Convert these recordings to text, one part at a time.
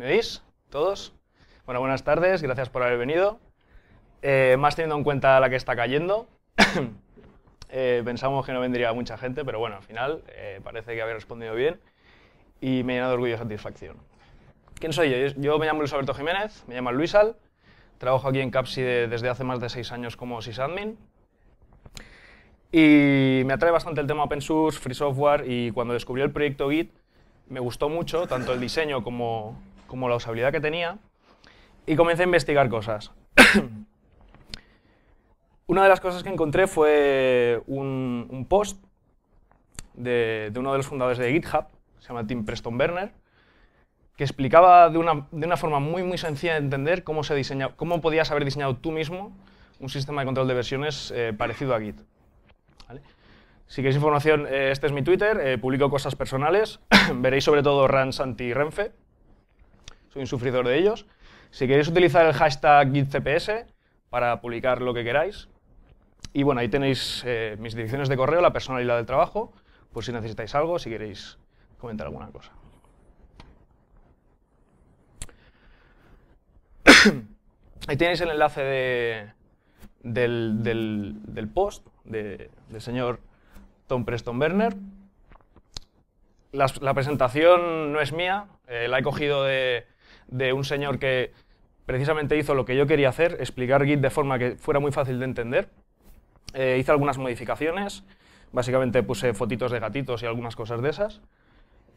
¿Me veis? ¿Todos? Bueno, buenas tardes, gracias por haber venido. Eh, más teniendo en cuenta la que está cayendo, eh, pensamos que no vendría mucha gente, pero bueno, al final eh, parece que había respondido bien y me llena de orgullo y satisfacción. ¿Quién soy yo? Yo me llamo Luis Alberto Jiménez, me llamo Al, trabajo aquí en Capsi desde hace más de seis años como sysadmin y me atrae bastante el tema open source, free software y cuando descubrí el proyecto Git me gustó mucho tanto el diseño como, como la usabilidad que tenía, y comencé a investigar cosas. Una de las cosas que encontré fue un, post de, uno de los fundadores de GitHub, se llama Tim Preston berner que explicaba de una, forma muy, muy sencilla de entender cómo, se cómo podías haber diseñado tú mismo un sistema de control de versiones eh, parecido a Git. Si queréis información, eh, este es mi Twitter, eh, publico cosas personales, veréis sobre todo runs anti-Renfe, soy un sufridor de ellos. Si queréis utilizar el hashtag gitcps para publicar lo que queráis. Y bueno, ahí tenéis eh, mis direcciones de correo, la personal y la del trabajo, por pues si necesitáis algo, si queréis comentar alguna cosa. ahí tenéis el enlace del, post del señor Tom Preston Werner. La, presentación no es mía, eh, la he cogido de, de un señor que precisamente hizo lo que yo quería hacer, explicar Git de forma que fuera muy fácil de entender. Eh, hice algunas modificaciones, básicamente puse fotitos de gatitos y algunas cosas de esas.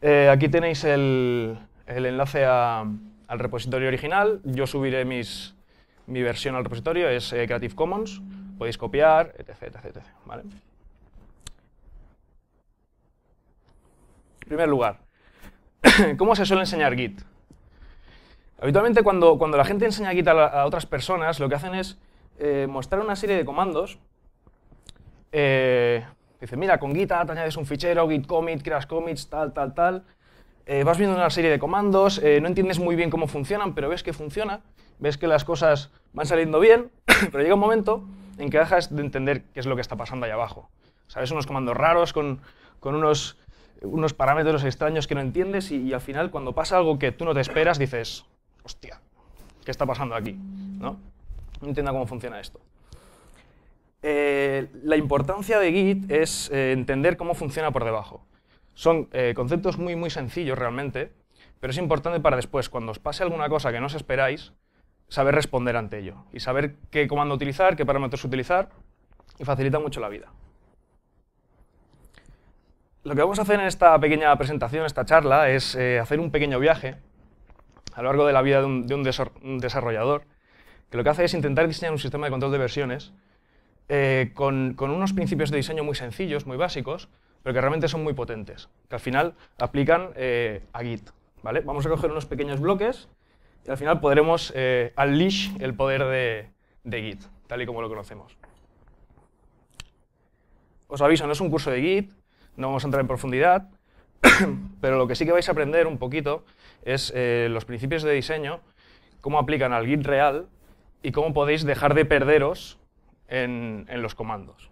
Eh, aquí tenéis el, enlace al repositorio original. Yo subiré mis, mi versión al repositorio, es eh, Creative Commons. Podéis copiar, etc. etc, En primer lugar, ¿cómo se suele enseñar Git? Habitualmente cuando, cuando la gente enseña Git a, otras personas, lo que hacen es eh, mostrar una serie de comandos. Eh, dice, mira, con Git te añades un fichero, git commit, crash commits, tal, tal, tal. Eh, vas viendo una serie de comandos, eh, no entiendes muy bien cómo funcionan, pero ves que funciona, ves que las cosas van saliendo bien, pero llega un momento en que dejas de entender qué es lo que está pasando ahí abajo. ¿Sabes? Unos comandos raros con, con unos, unos parámetros extraños que no entiendes y, y al final cuando pasa algo que tú no te esperas dices, hostia, ¿qué está pasando aquí? ¿No? entiendo cómo funciona esto. Eh, la importancia de Git es eh, entender cómo funciona por debajo. Son eh, conceptos muy, muy sencillos realmente, pero es importante para después, cuando os pase alguna cosa que no os esperáis, saber responder ante ello y saber qué comando utilizar, qué parámetros utilizar, y facilita mucho la vida. Lo que vamos a hacer en esta pequeña presentación, esta charla, es hacer un pequeño viaje a lo largo de la vida de un, desarrollador, que lo que hace es intentar diseñar un sistema de control de versiones eh, con, unos principios de diseño muy sencillos, muy básicos, pero que realmente son muy potentes, que al final aplican eh, a Git. ¿vale? Vamos a coger unos pequeños bloques y al final podremos eh, unleash el poder de, de Git, tal y como lo conocemos. Os aviso, no es un curso de Git, no vamos a entrar en profundidad, pero lo que sí que vais a aprender un poquito es eh, los principios de diseño, cómo aplican al Git real y cómo podéis dejar de perderos en, los comandos.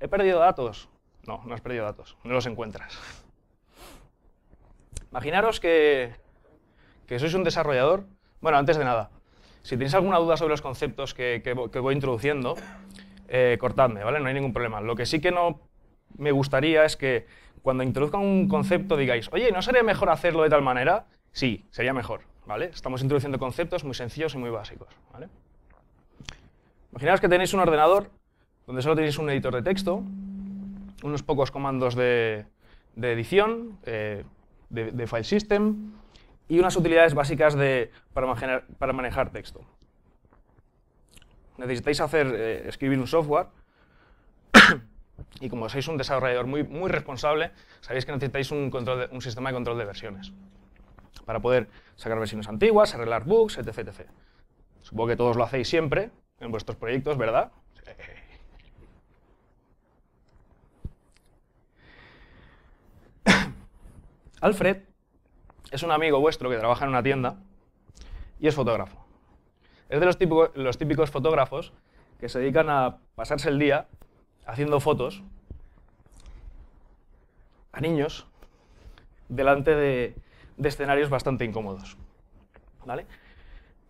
¿He perdido datos? No, no has perdido datos, no los encuentras. Imaginaros que, sois un desarrollador. Bueno, antes de nada, si tenéis alguna duda sobre los conceptos que, voy introduciendo, eh, cortadme, ¿vale? No hay ningún problema. Lo que sí que no me gustaría es que cuando introduzcan un concepto digáis, oye, ¿no sería mejor hacerlo de tal manera? Sí, sería mejor, ¿vale? Estamos introduciendo conceptos muy sencillos y muy básicos, Imaginaos que tenéis un ordenador donde solo tenéis un editor de texto, unos pocos comandos de, edición, eh, de, file system y unas utilidades básicas para, manejar, texto. Necesitáis hacer, eh, escribir un software y como sois un desarrollador muy, muy responsable, sabéis que necesitáis un, control un sistema de control de versiones para poder sacar versiones antiguas, arreglar bugs, etc, Supongo que todos lo hacéis siempre en vuestros proyectos, ¿verdad? Alfred es un amigo vuestro que trabaja en una tienda y es fotógrafo. Es de los típicos fotógrafos que se dedican a pasarse el día haciendo fotos a niños delante de, escenarios bastante incómodos. ¿Vale?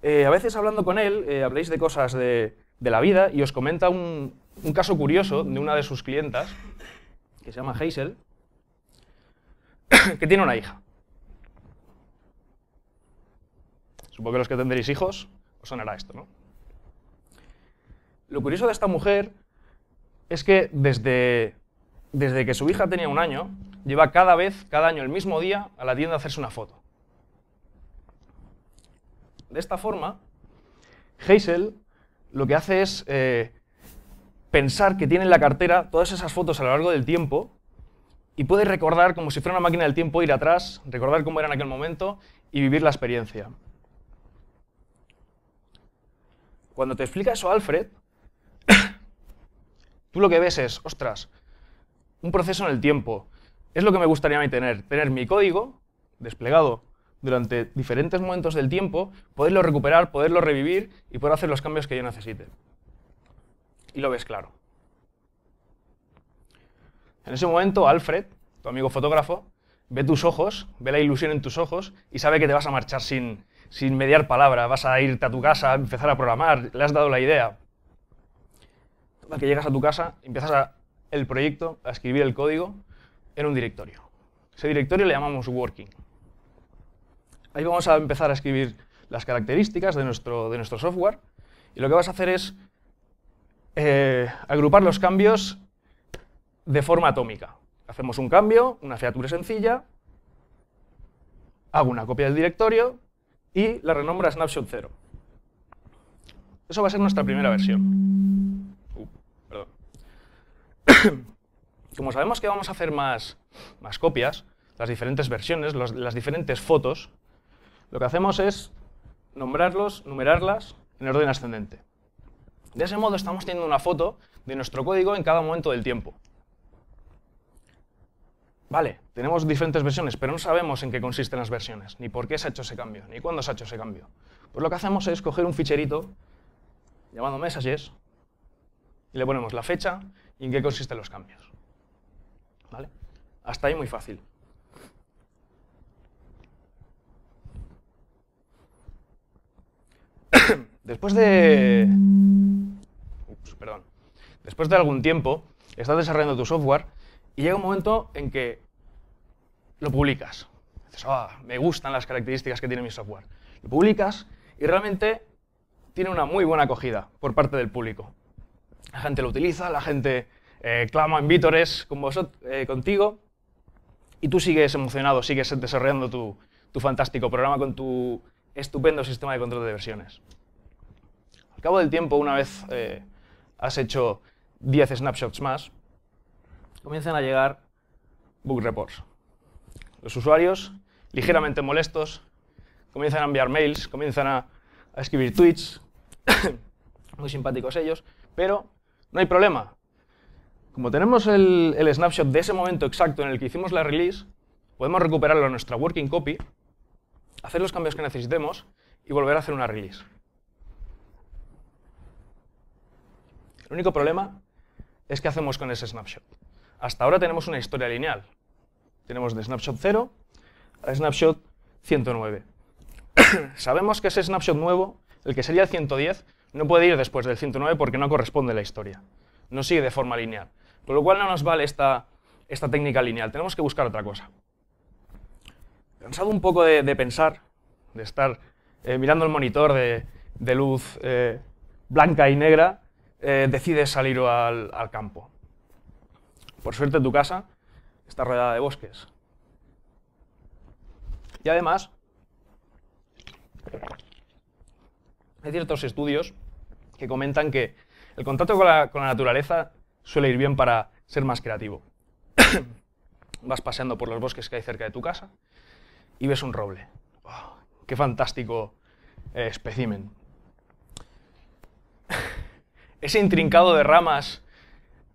Eh, a veces hablando con él, eh, habléis de cosas de, la vida y os comenta un, un, caso curioso de una de sus clientas, que se llama Hazel, que tiene una hija. Supongo que los que tendréis hijos os sonará esto, ¿no? Lo curioso de esta mujer es que desde, desde que su hija tenía un año, lleva cada vez, cada año, el mismo día, a la tienda a hacerse una foto. De esta forma, Hazel lo que hace es eh, pensar que tiene en la cartera todas esas fotos a lo largo del tiempo y puede recordar como si fuera una máquina del tiempo, ir atrás, recordar cómo era en aquel momento y vivir la experiencia. Cuando te explica eso Alfred, Tú lo que ves es, ostras, un proceso en el tiempo. Es lo que me gustaría tener, tener mi código desplegado durante diferentes momentos del tiempo, poderlo recuperar, poderlo revivir y poder hacer los cambios que yo necesite. Y lo ves claro. En ese momento, Alfred, tu amigo fotógrafo, ve tus ojos, ve la ilusión en tus ojos y sabe que te vas a marchar sin, sin mediar palabra, vas a irte a tu casa, empezar a programar, le has dado la idea que llegas a tu casa, empiezas el proyecto, a escribir el código en un directorio. Ese directorio le llamamos working. Ahí vamos a empezar a escribir las características de nuestro, de nuestro software y lo que vas a hacer es eh, agrupar los cambios de forma atómica. Hacemos un cambio, una fiatura sencilla, hago una copia del directorio y la renombra a snapshot 0. Eso va a ser nuestra primera versión. Como sabemos que vamos a hacer más, copias, las diferentes versiones, las diferentes fotos, lo que hacemos es nombrarlos, numerarlas en orden ascendente. De ese modo estamos teniendo una foto de nuestro código en cada momento del tiempo. Vale, tenemos diferentes versiones, pero no sabemos en qué consisten las versiones, ni por qué se ha hecho ese cambio, ni cuándo se ha hecho ese cambio. Pues lo que hacemos es coger un ficherito llamado messages y le ponemos la fecha, y en qué consisten los cambios. ¿Vale? Hasta ahí muy fácil. Después de... perdón. Después de algún tiempo, estás desarrollando tu software y llega un momento en que lo publicas. Ah, me gustan las características que tiene mi software. Lo publicas y realmente tiene una muy buena acogida por parte del público la gente lo utiliza, la gente eh, clama en vítores con eh, contigo, y tú sigues emocionado, sigues desarrollando tu, fantástico programa con tu estupendo sistema de control de versiones. Al cabo del tiempo, una vez eh, has hecho 10 snapshots más, comienzan a llegar bug reports. Los usuarios, ligeramente molestos, comienzan a enviar mails, comienzan a, a escribir tweets, muy simpáticos ellos, pero no hay problema. Como tenemos el, snapshot de ese momento exacto en el que hicimos la release, podemos recuperarlo a nuestra working copy, hacer los cambios que necesitemos y volver a hacer una release. El único problema es qué hacemos con ese snapshot. Hasta ahora tenemos una historia lineal. Tenemos de snapshot 0 a snapshot 109. Sabemos que ese snapshot nuevo, el que sería el 110, no puede ir después del 109 porque no corresponde la historia. No sigue de forma lineal. Con lo cual no nos vale esta, esta técnica lineal. Tenemos que buscar otra cosa. Cansado un poco de, pensar, de estar eh, mirando el monitor de, luz eh, blanca y negra, eh, decides salir al, al campo. Por suerte tu casa está rodeada de bosques. Y además, hay ciertos estudios que comentan que el contacto con la, naturaleza suele ir bien para ser más creativo. Vas paseando por los bosques que hay cerca de tu casa y ves un roble. ¡Qué fantástico eh, especimen! Ese intrincado de ramas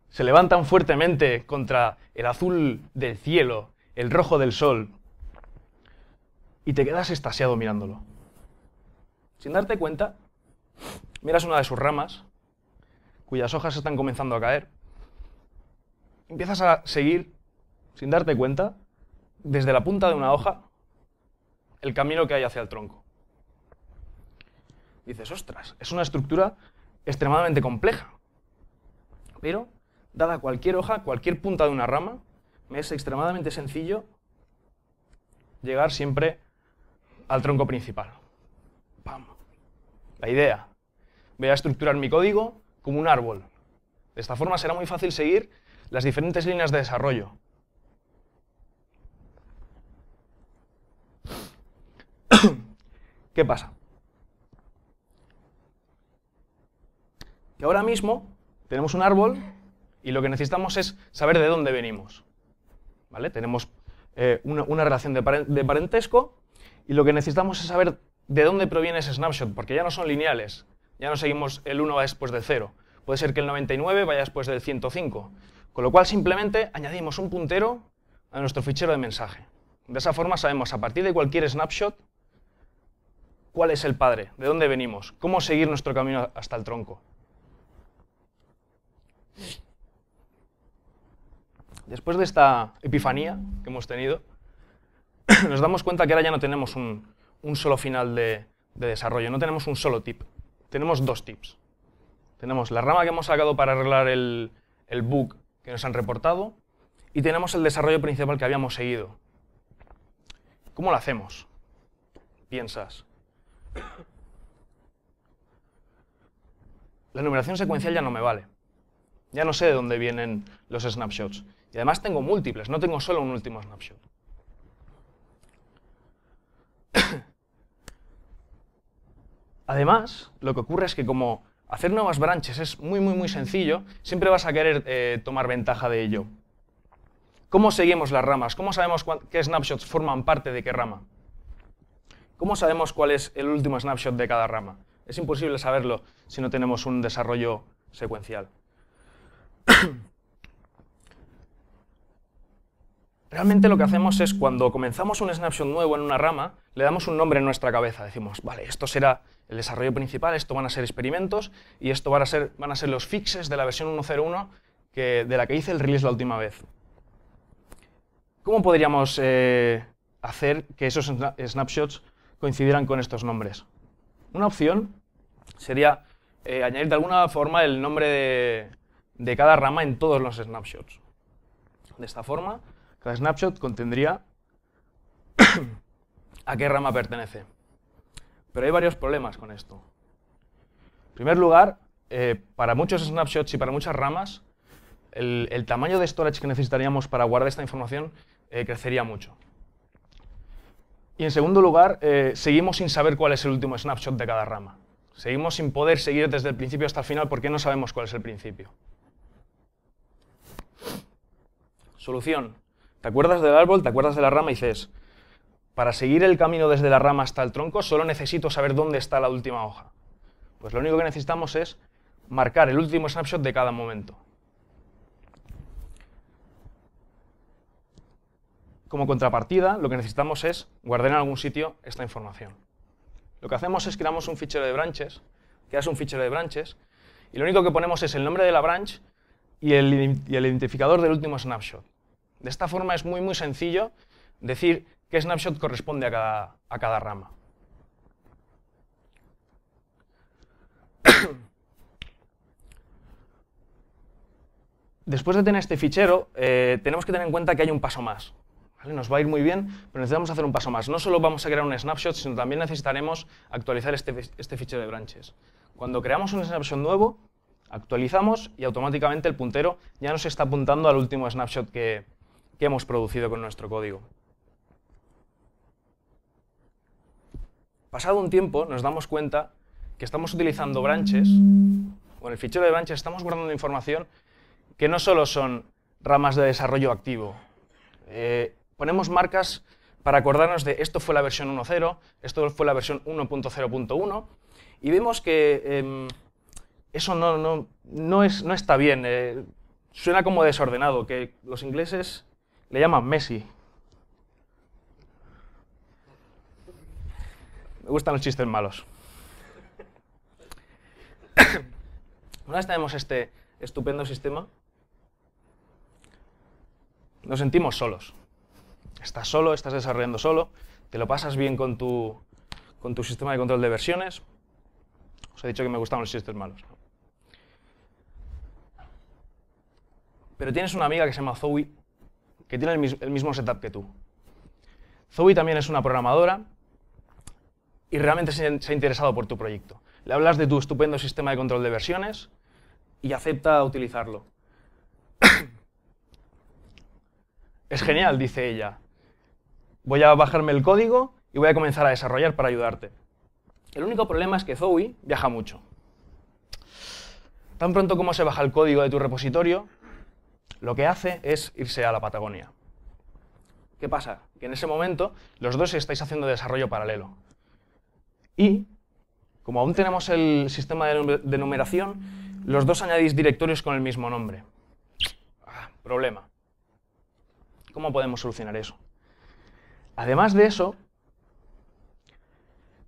se levantan fuertemente contra el azul del cielo, el rojo del sol, y te quedas estasiado mirándolo. Sin darte cuenta, miras una de sus ramas, cuyas hojas están comenzando a caer, empiezas a seguir, sin darte cuenta, desde la punta de una hoja, el camino que hay hacia el tronco. Dices, ostras, es una estructura extremadamente compleja. Pero, dada cualquier hoja, cualquier punta de una rama, me es extremadamente sencillo llegar siempre al tronco principal. ¡Pam! La idea, voy a estructurar mi código como un árbol. De esta forma será muy fácil seguir las diferentes líneas de desarrollo. ¿Qué pasa? Que ahora mismo tenemos un árbol y lo que necesitamos es saber de dónde venimos. ¿Vale? Tenemos eh, una, relación de parentesco y lo que necesitamos es saber de dónde proviene ese snapshot, porque ya no son lineales, ya no seguimos, el 1 va después del 0. Puede ser que el 99 vaya después del 105. Con lo cual simplemente añadimos un puntero a nuestro fichero de mensaje. De esa forma sabemos a partir de cualquier snapshot cuál es el padre, de dónde venimos, cómo seguir nuestro camino hasta el tronco. Después de esta epifanía que hemos tenido, nos damos cuenta que ahora ya no tenemos un, solo final de desarrollo, no tenemos un solo tip tenemos dos tips. Tenemos la rama que hemos sacado para arreglar el, bug que nos han reportado y tenemos el desarrollo principal que habíamos seguido. ¿Cómo lo hacemos? Piensas. La numeración secuencial ya no me vale. Ya no sé de dónde vienen los snapshots. Y además tengo múltiples, no tengo solo un último snapshot. Además, lo que ocurre es que como hacer nuevas branches es muy, muy, muy sencillo, siempre vas a querer eh, tomar ventaja de ello. ¿Cómo seguimos las ramas? ¿Cómo sabemos qué snapshots forman parte de qué rama? ¿Cómo sabemos cuál es el último snapshot de cada rama? Es imposible saberlo si no tenemos un desarrollo secuencial. Realmente lo que hacemos es cuando comenzamos un snapshot nuevo en una rama, le damos un nombre en nuestra cabeza. Decimos, vale, esto será el desarrollo principal, esto van a ser experimentos y esto van a ser, van a ser los fixes de la versión 1.01 que, de la que hice el release la última vez. ¿Cómo podríamos eh, hacer que esos snapshots coincidieran con estos nombres? Una opción sería eh, añadir de alguna forma el nombre de, de cada rama en todos los snapshots. De esta forma, cada snapshot contendría a qué rama pertenece. Pero hay varios problemas con esto. En primer lugar, eh, para muchos snapshots y para muchas ramas, el, tamaño de storage que necesitaríamos para guardar esta información eh, crecería mucho. Y en segundo lugar, eh, seguimos sin saber cuál es el último snapshot de cada rama. Seguimos sin poder seguir desde el principio hasta el final porque no sabemos cuál es el principio. Solución. Te acuerdas del árbol, te acuerdas de la rama y dices, para seguir el camino desde la rama hasta el tronco solo necesito saber dónde está la última hoja. Pues lo único que necesitamos es marcar el último snapshot de cada momento. Como contrapartida, lo que necesitamos es guardar en algún sitio esta información. Lo que hacemos es creamos un fichero de branches, creas un fichero de branches, y lo único que ponemos es el nombre de la branch y el identificador del último snapshot. De esta forma es muy, muy sencillo decir qué snapshot corresponde a cada, a cada rama. Después de tener este fichero, eh, tenemos que tener en cuenta que hay un paso más. Nos va a ir muy bien, pero necesitamos hacer un paso más. No solo vamos a crear un snapshot, sino también necesitaremos actualizar este, este fichero de branches. Cuando creamos un snapshot nuevo, actualizamos y automáticamente el puntero ya nos está apuntando al último snapshot que, que hemos producido con nuestro código. Pasado un tiempo nos damos cuenta que estamos utilizando branches, o en el fichero de branches estamos guardando información que no solo son ramas de desarrollo activo. Eh, ponemos marcas para acordarnos de esto fue la versión 1.0, esto fue la versión 1.0.1, y vemos que em, eso no, no, es, no, está bien. Eh, suena como desordenado, que los ingleses le llaman Messi. Me gustan los chistes malos. Una vez tenemos este estupendo sistema, nos sentimos solos. Estás solo, estás desarrollando solo, te lo pasas bien con tu, con tu sistema de control de versiones. Os he dicho que me gustan los chistes malos. Pero tienes una amiga que se llama Zoe que tiene el, mismo setup que tú. Zoe también es una programadora y realmente se ha interesado por tu proyecto. Le hablas de tu estupendo sistema de control de versiones y acepta utilizarlo. es genial, dice ella. Voy a bajarme el código y voy a comenzar a desarrollar para ayudarte. El único problema es que Zoe viaja mucho. Tan pronto como se baja el código de tu repositorio, lo que hace es irse a la Patagonia. ¿Qué pasa? Que en ese momento los dos estáis haciendo desarrollo paralelo. Y, como aún tenemos el sistema de numeración, los dos añadís directorios con el mismo nombre. Ah, problema. ¿Cómo podemos solucionar eso? Además de eso,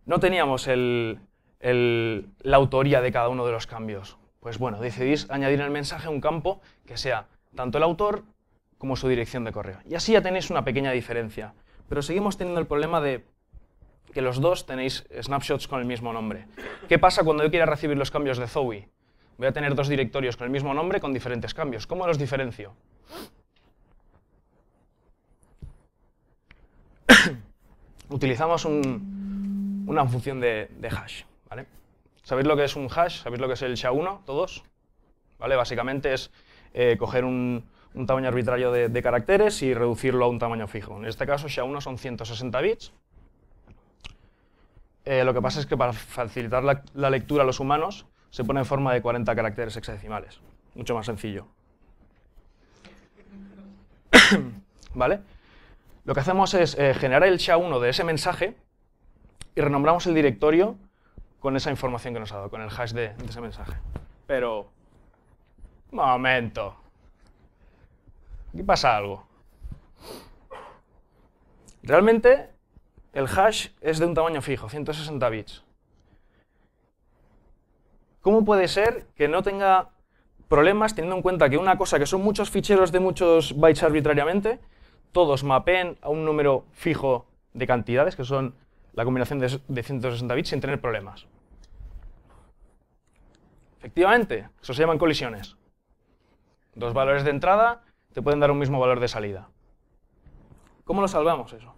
no teníamos la autoría de cada uno de los cambios. Pues bueno, decidís añadir en el mensaje un campo que sea tanto el autor como su dirección de correo. Y así ya tenéis una pequeña diferencia. Pero seguimos teniendo el problema de que los dos tenéis snapshots con el mismo nombre. ¿Qué pasa cuando yo quiera recibir los cambios de Zoe? Voy a tener dos directorios con el mismo nombre con diferentes cambios. ¿Cómo los diferencio? Utilizamos una función de, hash. ¿Sabéis lo que es un hash? ¿Sabéis lo que es el SHA-1? ¿Todos? ¿Vale? Básicamente es eh, coger un, tamaño arbitrario de, caracteres y reducirlo a un tamaño fijo. En este caso SHA-1 son 160 bits. Eh, lo que pasa es que para facilitar la, lectura a los humanos se pone en forma de 40 caracteres hexadecimales. Mucho más sencillo. ¿Vale? Lo que hacemos es eh, generar el SHA-1 de ese mensaje y renombramos el directorio con esa información que nos ha dado, con el hash de, de ese mensaje. Pero Momento. Aquí pasa algo. Realmente el hash es de un tamaño fijo, 160 bits. ¿Cómo puede ser que no tenga problemas teniendo en cuenta que una cosa que son muchos ficheros de muchos bytes arbitrariamente, todos mapeen a un número fijo de cantidades, que son la combinación de, 160 bits, sin tener problemas? Efectivamente, eso se llaman colisiones. Dos valores de entrada te pueden dar un mismo valor de salida. ¿Cómo lo salvamos eso?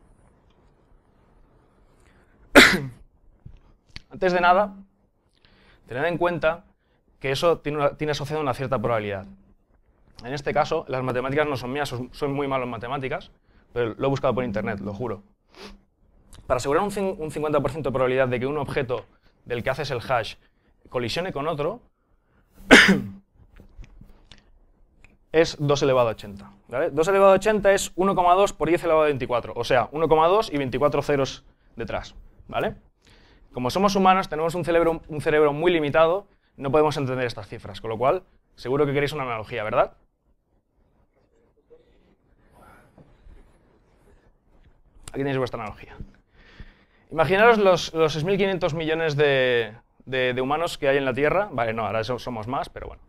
Antes de nada, tened en cuenta que eso tiene, asociado una cierta probabilidad. En este caso, las matemáticas no son mías, son muy malo matemáticas, pero lo he buscado por internet, lo juro. Para asegurar un, un 50% de probabilidad de que un objeto del que haces el hash colisione con otro, es 2 elevado a 80. ¿vale? 2 elevado a 80 es 1,2 por 10 elevado a 24, o sea, 1,2 y 24 ceros detrás. ¿vale? Como somos humanos, tenemos un cerebro, un cerebro muy limitado, no podemos entender estas cifras, con lo cual, seguro que queréis una analogía, ¿verdad? Aquí tenéis vuestra analogía. Imaginaros los, 6.500 millones de, humanos que hay en la Tierra. Vale, no, ahora somos más, pero bueno.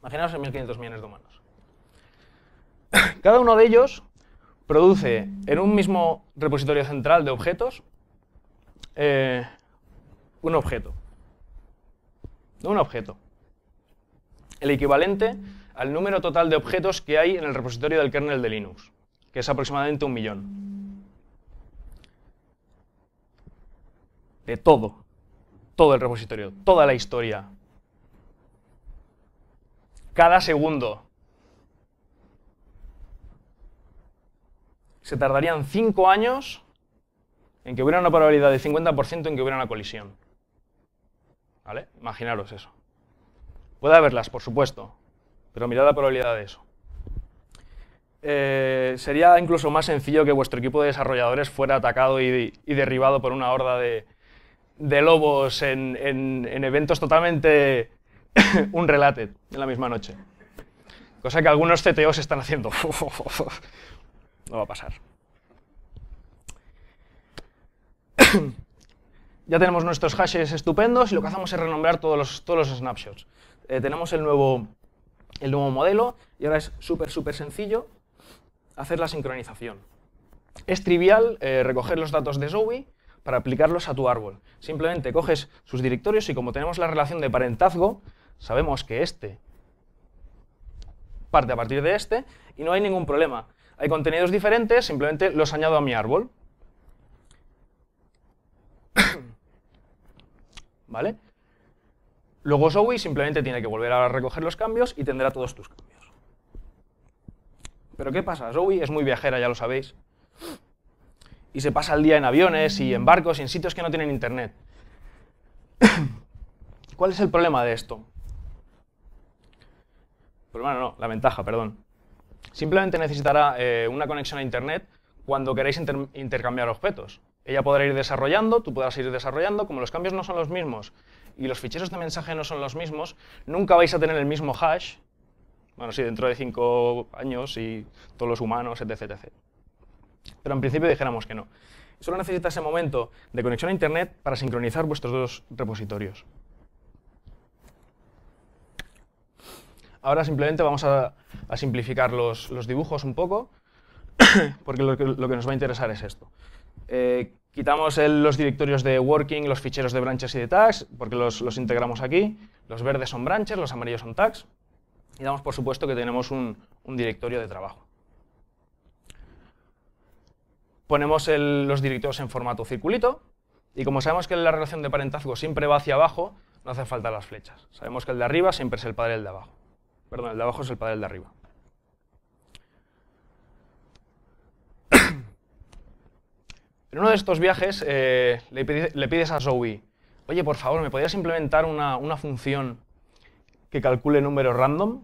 Imaginaros 6.500 millones de humanos. Cada uno de ellos produce en un mismo repositorio central de objetos eh, un objeto. un objeto. El equivalente al número total de objetos que hay en el repositorio del kernel de Linux, que es aproximadamente un millón. De todo. Todo el repositorio, toda la historia. Cada segundo se tardarían 5 años en que hubiera una probabilidad de 50% en que hubiera una colisión. ¿Vale? Imaginaros eso. Puede haberlas, por supuesto, pero mirad la probabilidad de eso. Eh, sería incluso más sencillo que vuestro equipo de desarrolladores fuera atacado y, derribado por una horda de, lobos en, eventos totalmente un en la misma noche. Cosa que algunos CTOs están haciendo. no va a pasar. ya tenemos nuestros hashes estupendos y lo que hacemos es renombrar todos los, todos los snapshots. Eh, tenemos el nuevo, el nuevo modelo y ahora es súper, súper sencillo hacer la sincronización. Es trivial eh, recoger los datos de Zoe para aplicarlos a tu árbol. Simplemente coges sus directorios y como tenemos la relación de parentazgo, sabemos que este parte a partir de este y no hay ningún problema. Hay contenidos diferentes, simplemente los añado a mi árbol. ¿Vale? Luego Zoe simplemente tiene que volver a recoger los cambios y tendrá todos tus cambios. Pero ¿qué pasa? Zoe es muy viajera, ya lo sabéis. Y se pasa el día en aviones y en barcos y en sitios que no tienen internet. ¿Cuál es el problema de esto? Bueno, no, la ventaja, perdón. Simplemente necesitará eh, una conexión a Internet cuando queráis intercambiar objetos. Ella podrá ir desarrollando, tú podrás ir desarrollando, como los cambios no son los mismos y los ficheros de mensaje no son los mismos, nunca vais a tener el mismo hash, bueno, sí, dentro de cinco años y todos los humanos, etc. etc. Pero en principio dijéramos que no. Solo necesita ese momento de conexión a Internet para sincronizar vuestros dos repositorios. Ahora simplemente vamos a, simplificar los, dibujos un poco, porque lo que, nos va a interesar es esto. Eh, quitamos los directorios de working, los ficheros de branches y de tags, porque los, integramos aquí. Los verdes son branches, los amarillos son tags. Y damos por supuesto que tenemos un, directorio de trabajo. Ponemos los directorios en formato circulito, y como sabemos que la relación de parentazgo siempre va hacia abajo, no hace falta las flechas. Sabemos que el de arriba siempre es el padre del de abajo. Perdón, el de abajo es el panel de arriba. en uno de estos viajes eh, le, pides a Zoe, oye, por favor, ¿me podrías implementar una, función que calcule números random?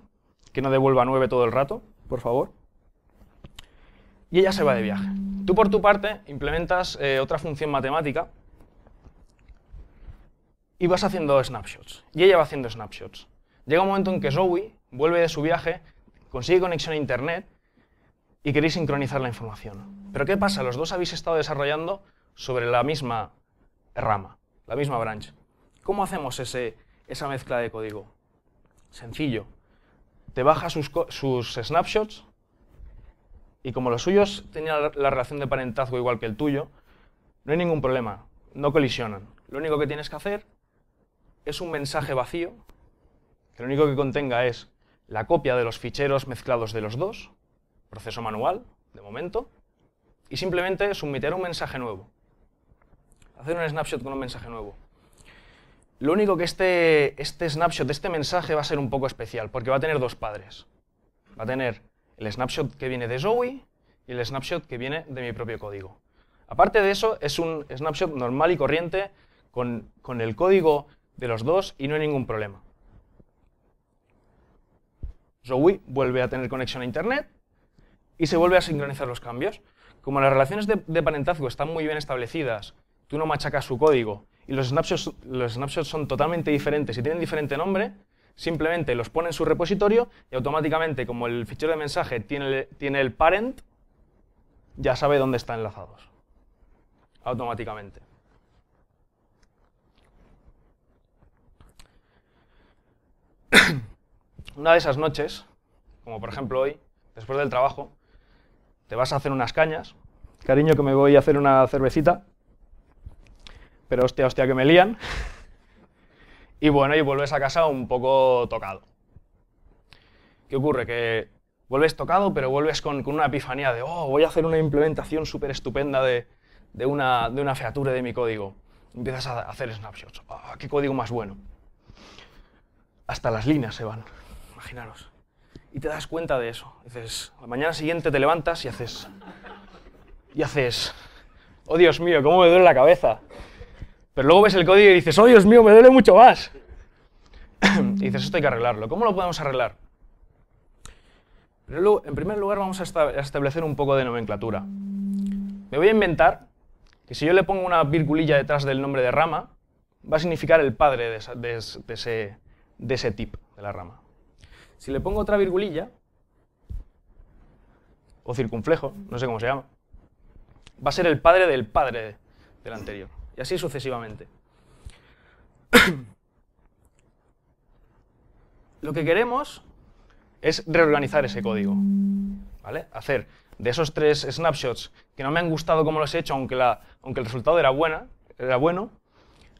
Que no devuelva 9 todo el rato, por favor. Y ella se va de viaje. Tú, por tu parte, implementas eh, otra función matemática y vas haciendo snapshots. Y ella va haciendo snapshots. Llega un momento en que Zoe vuelve de su viaje, consigue conexión a Internet y queréis sincronizar la información. Pero ¿qué pasa? Los dos habéis estado desarrollando sobre la misma rama, la misma branch. ¿Cómo hacemos ese, esa mezcla de código? Sencillo. Te baja sus, sus snapshots y como los suyos tenían la relación de parentazgo igual que el tuyo, no hay ningún problema, no colisionan. Lo único que tienes que hacer es un mensaje vacío, que lo único que contenga es la copia de los ficheros mezclados de los dos, proceso manual, de momento, y simplemente submitir un mensaje nuevo. Hacer un snapshot con un mensaje nuevo. Lo único que este, este snapshot, este mensaje va a ser un poco especial, porque va a tener dos padres. Va a tener el snapshot que viene de Zoe y el snapshot que viene de mi propio código. Aparte de eso, es un snapshot normal y corriente con el código de los dos y no hay ningún problema. Zoe vuelve a tener conexión a Internet y se vuelve a sincronizar los cambios. Como las relaciones de, parentazgo están muy bien establecidas, tú no machacas su código y los snapshots, los snapshots son totalmente diferentes y tienen diferente nombre, simplemente los pone en su repositorio y automáticamente, como el fichero de mensaje tiene tiene el parent, ya sabe dónde están enlazados. Automáticamente. una de esas noches, como por ejemplo hoy, después del trabajo, te vas a hacer unas cañas, cariño que me voy a hacer una cervecita, pero hostia, hostia que me lían, y bueno, y vuelves a casa un poco tocado. ¿Qué ocurre? Que vuelves tocado, pero vuelves con, una epifanía de, oh, voy a hacer una implementación súper estupenda de, una, de una feature de mi código. Empiezas a hacer snapshots. Ah, ¿Qué código más bueno? Hasta las líneas se van imaginaros. Y te das cuenta de eso. Dices, la mañana siguiente te levantas y haces... Y haces... Oh, Dios mío, cómo me duele la cabeza. Pero luego ves el código y dices, oh, Dios mío, me duele mucho más. y dices, esto hay que arreglarlo. ¿Cómo lo podemos arreglar? Pero en primer lugar, vamos a establecer un poco de nomenclatura. Me voy a inventar que si yo le pongo una virgulilla detrás del nombre de rama, va a significar el padre de, ese, de ese tip de la rama. Si le pongo otra virgulilla, o circunflejo, no sé cómo se llama, va a ser el padre del padre del anterior. Y así sucesivamente. Lo que queremos es reorganizar ese código. ¿Vale? Hacer de esos tres snapshots que no me han gustado como los he hecho, aunque, la, aunque el resultado era, era bueno,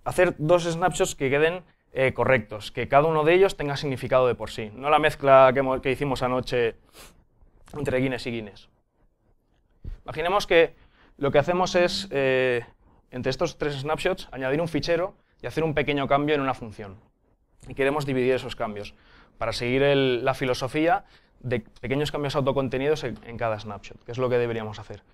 hacer dos snapshots que queden eh, correctos, que cada uno de ellos tenga significado de por sí, no la mezcla que, hicimos anoche entre guines y guines. Imaginemos que lo que hacemos es, eh, entre estos tres snapshots, añadir un fichero y hacer un pequeño cambio en una función. Y queremos dividir esos cambios para seguir la filosofía de pequeños cambios autocontenidos en, cada snapshot, que es lo que deberíamos hacer.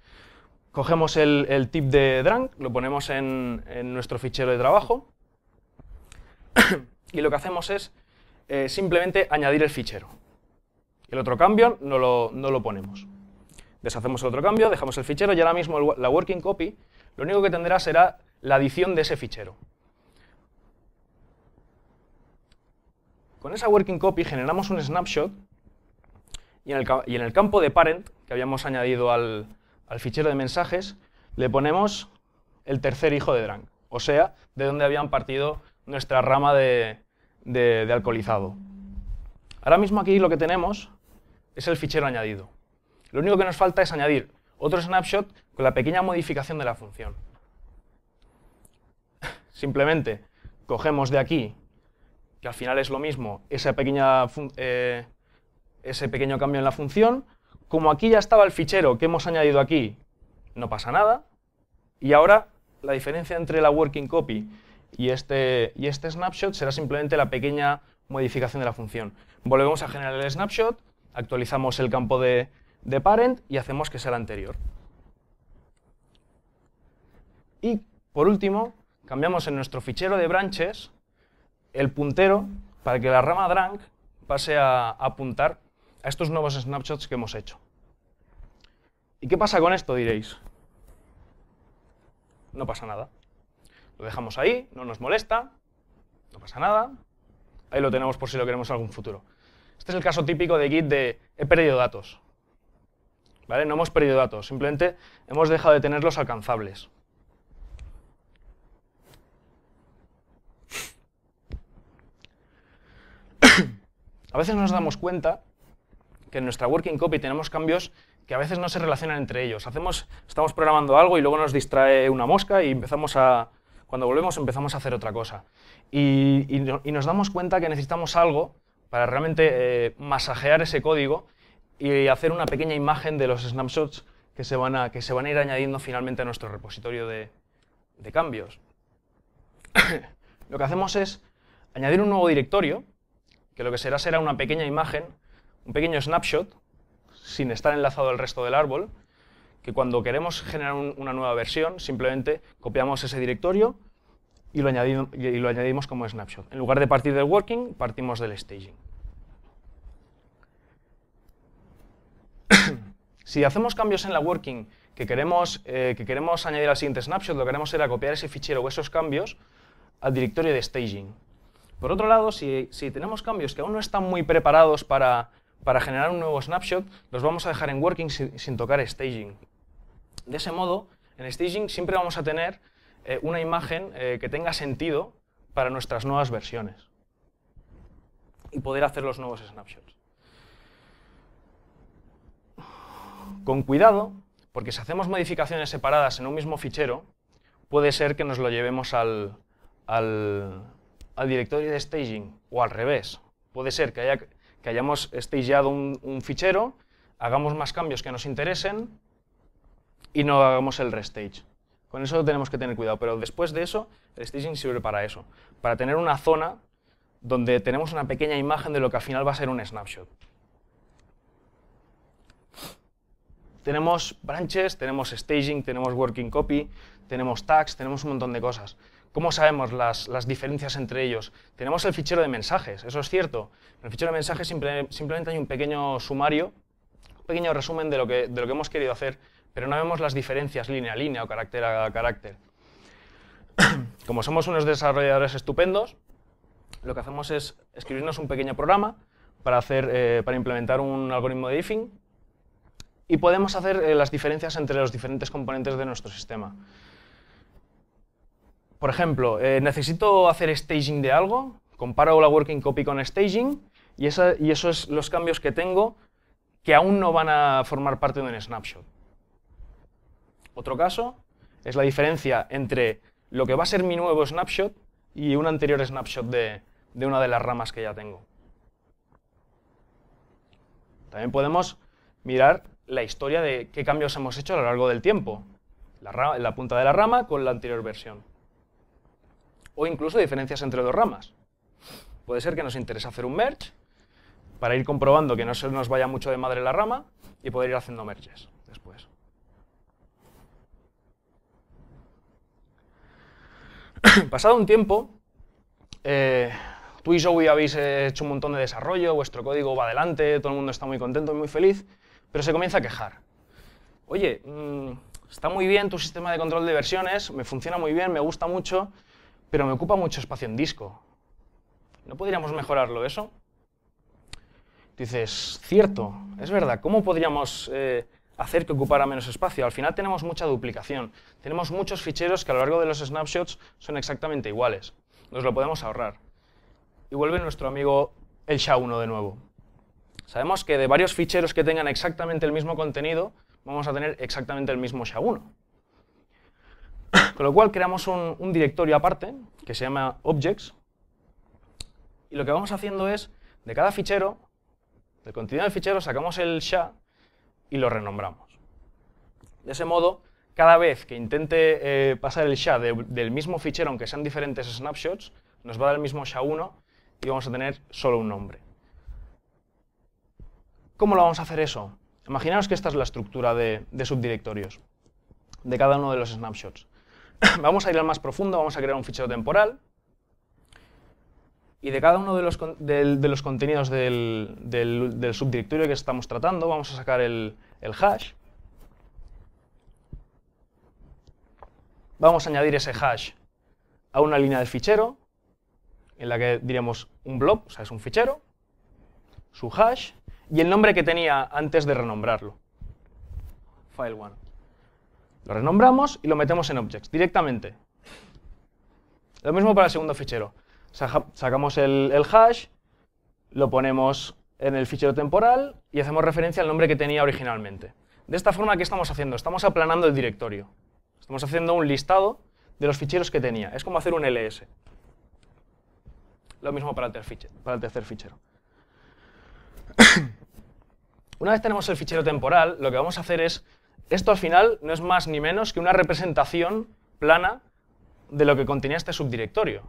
Cogemos el, tip de drunk, lo ponemos en nuestro fichero de trabajo y lo que hacemos es eh, simplemente añadir el fichero. El otro cambio no lo, ponemos. Deshacemos el otro cambio, dejamos el fichero y ahora mismo la working copy lo único que tendrá será la adición de ese fichero. Con esa working copy generamos un snapshot y en el, y en el campo de parent que habíamos añadido al, al fichero de mensajes le ponemos el tercer hijo de Drang, o sea, de donde habían partido nuestra rama de, de, alcoholizado. Ahora mismo aquí lo que tenemos es el fichero añadido. Lo único que nos falta es añadir otro snapshot con la pequeña modificación de la función. Simplemente cogemos de aquí, que al final es lo mismo, esa pequeña, eh, ese pequeño cambio en la función. Como aquí ya estaba el fichero que hemos añadido aquí, no pasa nada. Y ahora la diferencia entre la working copy y este, y este snapshot será simplemente la pequeña modificación de la función. Volvemos a generar el snapshot, actualizamos el campo de, parent y hacemos que sea el anterior. Y por último, cambiamos en nuestro fichero de branches el puntero para que la rama drunk pase a apuntar a estos nuevos snapshots que hemos hecho. ¿Y qué pasa con esto, diréis? No pasa nada. Lo dejamos ahí, no nos molesta, no pasa nada. Ahí lo tenemos por si lo queremos en algún futuro. Este es el caso típico de Git de he perdido datos. ¿Vale? No hemos perdido datos, simplemente hemos dejado de tenerlos alcanzables. a veces nos damos cuenta que en nuestra working copy tenemos cambios que a veces no se relacionan entre ellos. Hacemos, estamos programando algo y luego nos distrae una mosca y empezamos a, cuando volvemos empezamos a hacer otra cosa. Y, nos damos cuenta que necesitamos algo para realmente eh, masajear ese código y hacer una pequeña imagen de los snapshots que se van a, que se van a ir añadiendo finalmente a nuestro repositorio de cambios. lo que hacemos es añadir un nuevo directorio, que lo que será será una pequeña imagen, un pequeño snapshot, sin estar enlazado al resto del árbol, cuando queremos generar una nueva versión, simplemente copiamos ese directorio y lo, añadimos, como snapshot. En lugar de partir del working, partimos del staging. si hacemos cambios en la working que queremos, eh, que queremos añadir al siguiente snapshot, lo que haremos es copiar ese fichero o esos cambios al directorio de staging. Por otro lado, si, tenemos cambios que aún no están muy preparados para, generar un nuevo snapshot, los vamos a dejar en working sin tocar staging. De ese modo, en staging siempre vamos a tener eh, una imagen eh, que tenga sentido para nuestras nuevas versiones y poder hacer los nuevos snapshots. Con cuidado, porque si hacemos modificaciones separadas en un mismo fichero, puede ser que nos lo llevemos al, directorio de staging o al revés. Puede ser que, hayamos stageado un fichero, hagamos más cambios que nos interesen y no hagamos el restage. Con eso tenemos que tener cuidado, pero después de eso, el staging sirve para eso, para tener una zona donde tenemos una pequeña imagen de lo que al final va a ser un snapshot. Tenemos branches, tenemos staging, tenemos working copy, tenemos tags, tenemos un montón de cosas. ¿Cómo sabemos las, diferencias entre ellos? Tenemos el fichero de mensajes, eso es cierto. En el fichero de mensajes simplemente hay un pequeño sumario, un pequeño resumen de lo que, de lo que hemos querido hacer pero no vemos las diferencias línea a línea o carácter a carácter. Como somos unos desarrolladores estupendos, lo que hacemos es escribirnos un pequeño programa para, hacer, eh, para implementar un algoritmo de ifing y podemos hacer eh, las diferencias entre los diferentes componentes de nuestro sistema. Por ejemplo, eh, necesito hacer staging de algo, comparo la working copy con staging y, esos y los cambios que tengo que aún no van a formar parte de un snapshot. Otro caso es la diferencia entre lo que va a ser mi nuevo snapshot y un anterior snapshot de, una de las ramas que ya tengo. También podemos mirar la historia de qué cambios hemos hecho a lo largo del tiempo. La, la, punta de la rama con la anterior versión. O incluso diferencias entre dos ramas. Puede ser que nos interese hacer un merge para ir comprobando que no se nos vaya mucho de madre la rama y poder ir haciendo merges después. Pasado un tiempo, eh, tú y Zoe habéis eh, hecho un montón de desarrollo, vuestro código va adelante, todo el mundo está muy contento y muy feliz, pero se comienza a quejar. Oye, mm, está muy bien tu sistema de control de versiones, me funciona muy bien, me gusta mucho, pero me ocupa mucho espacio en disco. ¿No podríamos mejorarlo eso? Dices, cierto, es verdad, ¿cómo podríamos eh, hacer que ocupara menos espacio. Al final tenemos mucha duplicación. Tenemos muchos ficheros que a lo largo de los snapshots son exactamente iguales. Nos lo podemos ahorrar. Y vuelve nuestro amigo el SHA-1 de nuevo. Sabemos que de varios ficheros que tengan exactamente el mismo contenido, vamos a tener exactamente el mismo SHA-1. Con lo cual creamos un, directorio aparte, que se llama Objects, y lo que vamos haciendo es, de cada fichero, del contenido del fichero sacamos el SHA y lo renombramos. De ese modo, cada vez que intente eh, pasar el SHA del mismo fichero, aunque sean diferentes snapshots, nos va a dar el mismo SHA-1 y vamos a tener solo un nombre. ¿Cómo lo vamos a hacer eso? Imaginaos que esta es la estructura de subdirectorios de cada uno de los snapshots. vamos a ir al más profundo, vamos a crear un fichero temporal y de cada uno de los, los contenidos del, subdirectorio que estamos tratando vamos a sacar el, hash. Vamos a añadir ese hash a una línea del fichero, en la que diríamos un blob, o sea, es un fichero, su hash y el nombre que tenía antes de renombrarlo. File1. Lo renombramos y lo metemos en objects directamente. Lo mismo para el segundo fichero sacamos el, hash, lo ponemos en el fichero temporal y hacemos referencia al nombre que tenía originalmente. De esta forma, ¿qué estamos haciendo? Estamos aplanando el directorio. Estamos haciendo un listado de los ficheros que tenía. Es como hacer un ls. Lo mismo para el, para el tercer fichero. una vez tenemos el fichero temporal, lo que vamos a hacer es, esto al final no es más ni menos que una representación plana de lo que contenía este subdirectorio.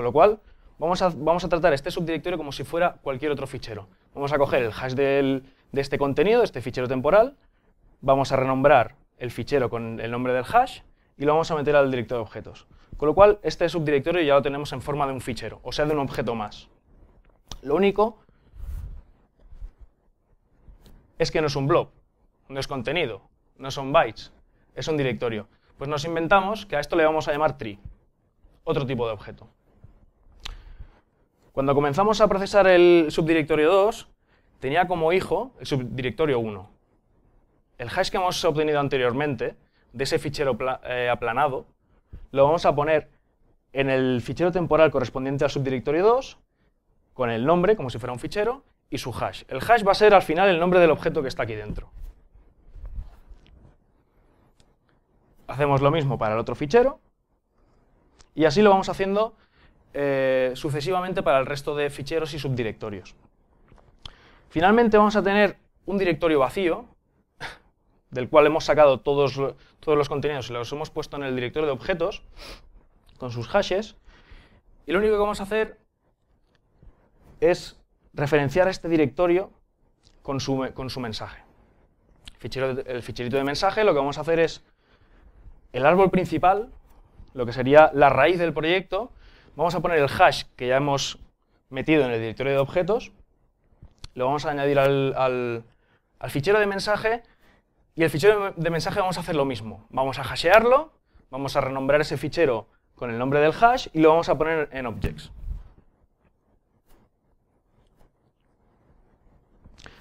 Con lo cual, vamos a, vamos a tratar este subdirectorio como si fuera cualquier otro fichero. Vamos a coger el hash de este contenido, este fichero temporal, vamos a renombrar el fichero con el nombre del hash y lo vamos a meter al directorio de objetos. Con lo cual, este subdirectorio ya lo tenemos en forma de un fichero, o sea, de un objeto más. Lo único es que no es un blob, no es contenido, no son bytes, es un directorio. Pues nos inventamos que a esto le vamos a llamar tree, otro tipo de objeto. Cuando comenzamos a procesar el subdirectorio 2, tenía como hijo el subdirectorio 1. El hash que hemos obtenido anteriormente de ese fichero eh, aplanado lo vamos a poner en el fichero temporal correspondiente al subdirectorio 2 con el nombre, como si fuera un fichero, y su hash. El hash va a ser al final el nombre del objeto que está aquí dentro. Hacemos lo mismo para el otro fichero y así lo vamos haciendo eh, sucesivamente para el resto de ficheros y subdirectorios. Finalmente vamos a tener un directorio vacío, del cual hemos sacado todos, todos los contenidos y los hemos puesto en el directorio de objetos, con sus hashes, y lo único que vamos a hacer es referenciar este directorio con su, mensaje. Fichero, el ficherito de mensaje lo que vamos a hacer es el árbol principal, lo que sería la raíz del proyecto, Vamos a poner el hash que ya hemos metido en el directorio de objetos, lo vamos a añadir al, fichero de mensaje y el fichero de mensaje vamos a hacer lo mismo. Vamos a hashearlo, vamos a renombrar ese fichero con el nombre del hash y lo vamos a poner en objects.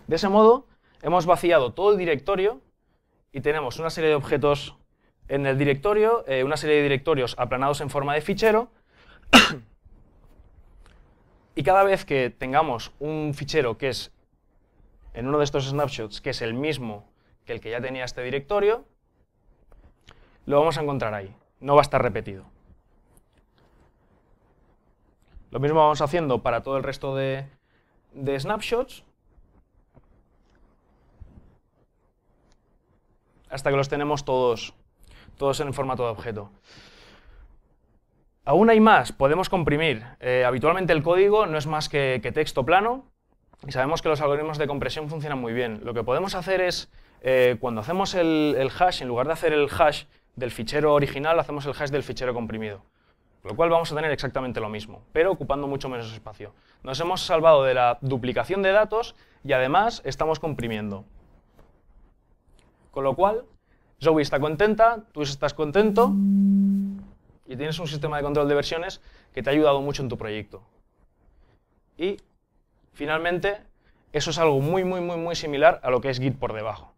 De ese modo, hemos vaciado todo el directorio y tenemos una serie de objetos en el directorio, eh, una serie de directorios aplanados en forma de fichero y cada vez que tengamos un fichero que es en uno de estos snapshots, que es el mismo que el que ya tenía este directorio, lo vamos a encontrar ahí. No va a estar repetido. Lo mismo vamos haciendo para todo el resto de, snapshots. Hasta que los tenemos todos, todos en formato de objeto. Aún hay más, podemos comprimir. Eh, habitualmente el código no es más que, texto plano y sabemos que los algoritmos de compresión funcionan muy bien. Lo que podemos hacer es, eh, cuando hacemos el, hash, en lugar de hacer el hash del fichero original, hacemos el hash del fichero comprimido. Lo cual vamos a tener exactamente lo mismo, pero ocupando mucho menos espacio. Nos hemos salvado de la duplicación de datos y además estamos comprimiendo. Con lo cual, Zoe está contenta, tú estás contento y tienes un sistema de control de versiones que te ha ayudado mucho en tu proyecto. Y finalmente, eso es algo muy, muy, muy, muy similar a lo que es Git por debajo.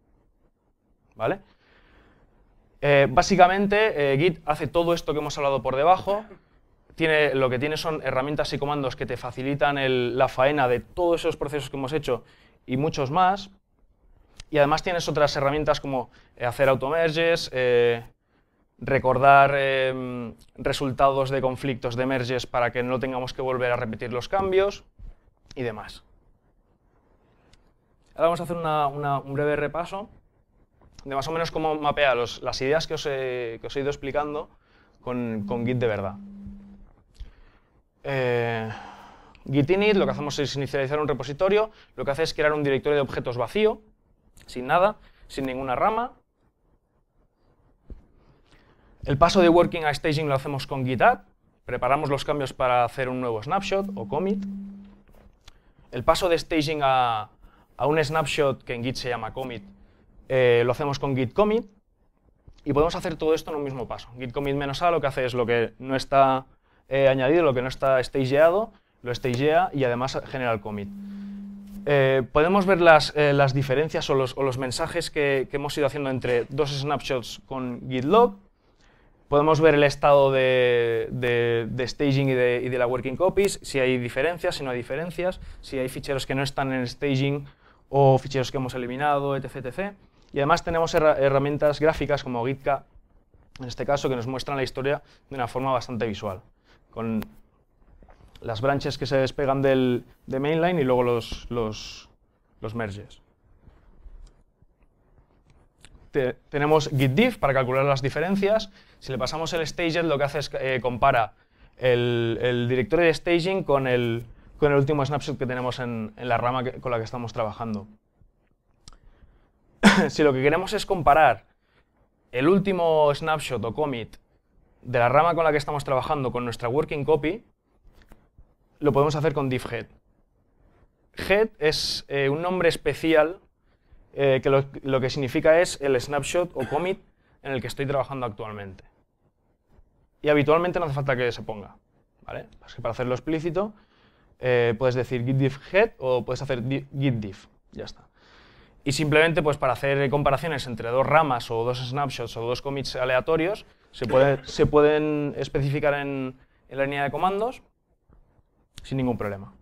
¿Vale? Eh, básicamente, eh, Git hace todo esto que hemos hablado por debajo. Tiene, lo que tiene son herramientas y comandos que te facilitan la faena de todos esos procesos que hemos hecho y muchos más. Y además tienes otras herramientas como eh, hacer automerges, recordar em, resultados de conflictos de merges para que no tengamos que volver a repetir los cambios y demás. Ahora vamos a hacer un breve repaso de más o menos cómo mapear las ideas que os, he, ido explicando con, Git de verdad. Eh, Git init, lo que hacemos es inicializar un repositorio, lo que hace es crear un directorio de objetos vacío, sin nada, sin ninguna rama, el paso de working a staging lo hacemos con add. Preparamos los cambios para hacer un nuevo snapshot o commit. El paso de staging a, un snapshot que en Git se llama commit eh, lo hacemos con git commit. Y podemos hacer todo esto en un mismo paso. Git commit menos A lo que hace es lo que no está eh, añadido, lo que no está stageado, lo stagea y además genera el commit. Eh, podemos ver las, diferencias o los, mensajes que, que, hemos ido haciendo entre dos snapshots con git log Podemos ver el estado de, staging y de, la working copies, si hay diferencias, si no hay diferencias, si hay ficheros que no están en staging o ficheros que hemos eliminado, etc. Y además tenemos herramientas gráficas como Gitka, en este caso, que nos muestran la historia de una forma bastante visual, con las branches que se despegan del, de mainline y luego los, los, merges. tenemos GitDiff para calcular las diferencias si le pasamos el staging, lo que hace es eh, compara el, directorio de staging con el, último snapshot que tenemos en, la rama con la que estamos trabajando. si lo que queremos es comparar el último snapshot o commit de la rama con la que estamos trabajando con nuestra working copy, lo podemos hacer con diff head. Head es eh, un nombre especial eh, que lo que significa es el snapshot o commit en el que estoy trabajando actualmente y habitualmente no hace falta que se ponga. Pues para hacerlo explícito, eh, puedes decir git diff head o puedes hacer git diff. Ya está. Y simplemente, pues para hacer comparaciones entre dos ramas o dos snapshots o dos commits aleatorios, se, puede, se pueden especificar en, la línea de comandos sin ningún problema.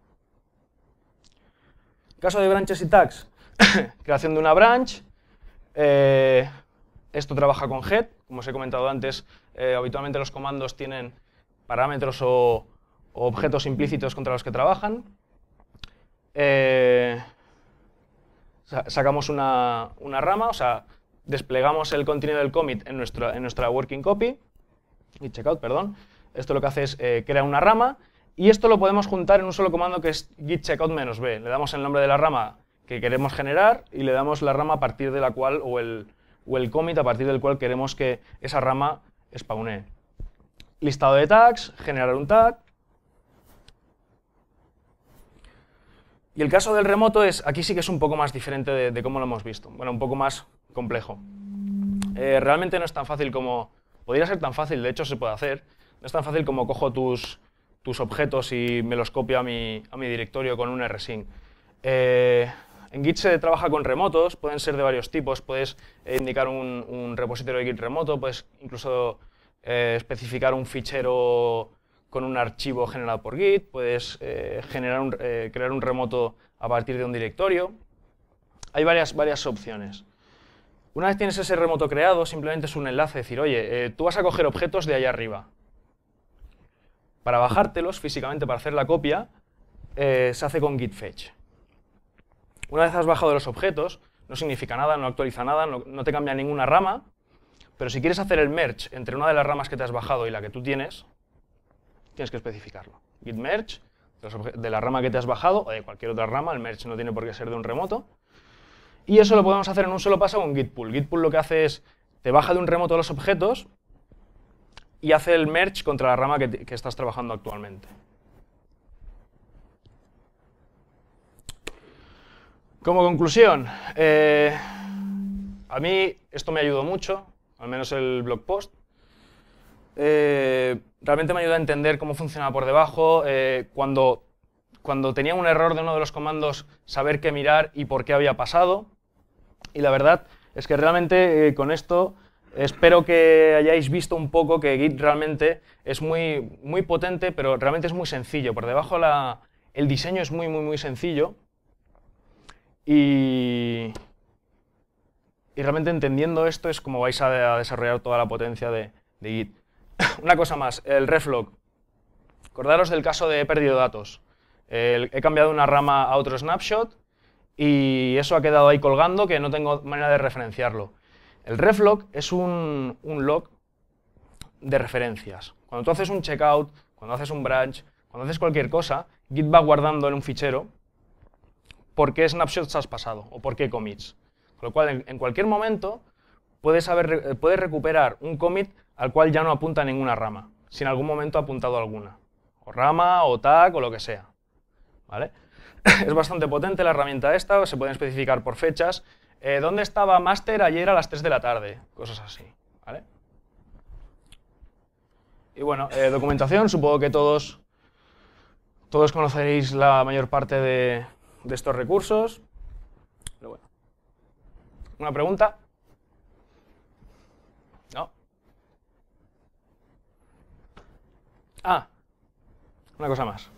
Caso de branches y tags. Creación de una branch. Eh, esto trabaja con head como os he comentado antes, eh, habitualmente los comandos tienen parámetros o, objetos implícitos contra los que trabajan. Eh, sacamos una, rama, o sea, desplegamos el contenido del commit en nuestra, en nuestra working copy, Git checkout, perdón. Esto lo que hace es eh, crear una rama y esto lo podemos juntar en un solo comando que es git checkout -b. Le damos el nombre de la rama que queremos generar y le damos la rama a partir de la cual o el, o el commit a partir del cual queremos que esa rama spawnee. Listado de tags, generar un tag. Y el caso del remoto es, aquí sí que es un poco más diferente de, cómo lo hemos visto. Bueno, un poco más complejo. Eh, realmente no es tan fácil como, podría ser tan fácil, de hecho se puede hacer, no es tan fácil como cojo tus, tus objetos y me los copio a mi, a mi directorio con un rsync. Eh, en Git se trabaja con remotos, pueden ser de varios tipos. Puedes eh, indicar un, repositorio de Git remoto, puedes incluso eh, especificar un fichero con un archivo generado por Git, puedes eh, generar crear un remoto a partir de un directorio. Hay varias, varias opciones. Una vez tienes ese remoto creado, simplemente es un enlace, decir, oye, tú vas a coger objetos de allá arriba. Para bajártelos físicamente, para hacer la copia, se hace con git fetch. Una vez has bajado los objetos, no significa nada, no actualiza nada, no, te cambia ninguna rama, pero si quieres hacer el merge entre una de las ramas que te has bajado y la que tú tienes, tienes que especificarlo. Git merge de la rama que te has bajado o de cualquier otra rama, el merge no tiene por qué ser de un remoto. Y eso lo podemos hacer en un solo paso con git pull. Git pull lo que hace es, te baja de un remoto los objetos y hace el merge contra la rama que, que estás trabajando actualmente. Como conclusión, eh, a mí esto me ayudó mucho, al menos el blog post. Eh, realmente me ayudó a entender cómo funcionaba por debajo, eh, cuando, cuando tenía un error de uno de los comandos, saber qué mirar y por qué había pasado. Y la verdad es que realmente con esto espero que hayáis visto un poco que Git realmente es muy, muy potente, pero realmente es muy sencillo. Por debajo la, el diseño es muy, muy, muy sencillo. Y, y realmente entendiendo esto es como vais a, desarrollar toda la potencia de, Git. Una cosa más, el reflog. Acordaros del caso de he perdido datos. he cambiado una rama a otro snapshot y eso ha quedado ahí colgando que no tengo manera de referenciarlo. El reflog es un, un log de referencias. Cuando tú haces un checkout, cuando haces un branch, cuando haces cualquier cosa, Git va guardando en un fichero por qué snapshots has pasado o por qué commits. Con lo cual, en, cualquier momento, puedes, eh, puedes recuperar un commit al cual ya no apunta ninguna rama, si en algún momento ha apuntado alguna. O rama, o tag, o lo que sea. ¿Vale? es bastante potente la herramienta esta, se pueden especificar por fechas. Eh, ¿Dónde estaba master ayer a las 3 de la tarde? Cosas así. Y bueno, eh, documentación, supongo que todos, todos conoceréis la mayor parte de, de estos recursos. ¿Una pregunta? ¿No? Ah, una cosa más.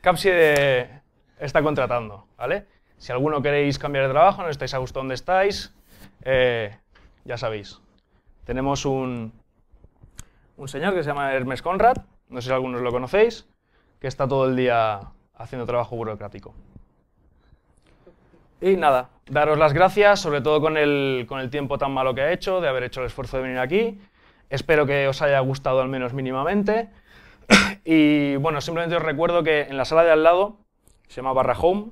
Capside está contratando, ¿vale? Si alguno queréis cambiar de trabajo, no estáis a gusto donde estáis, eh, ya sabéis. Tenemos un, un señor que se llama Hermes Conrad, no sé si algunos lo conocéis, que está todo el día haciendo trabajo burocrático. Y nada, daros las gracias, sobre todo con el, tiempo tan malo que ha hecho, de haber hecho el esfuerzo de venir aquí. Espero que os haya gustado al menos mínimamente. y bueno, simplemente os recuerdo que en la sala de al lado, se llama Barra Home,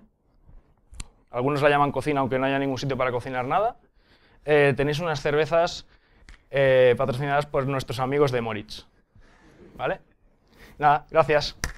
algunos la llaman cocina aunque no haya ningún sitio para cocinar nada, eh, tenéis unas cervezas eh, patrocinadas por nuestros amigos de Moritz. ¿Vale? Nada, gracias.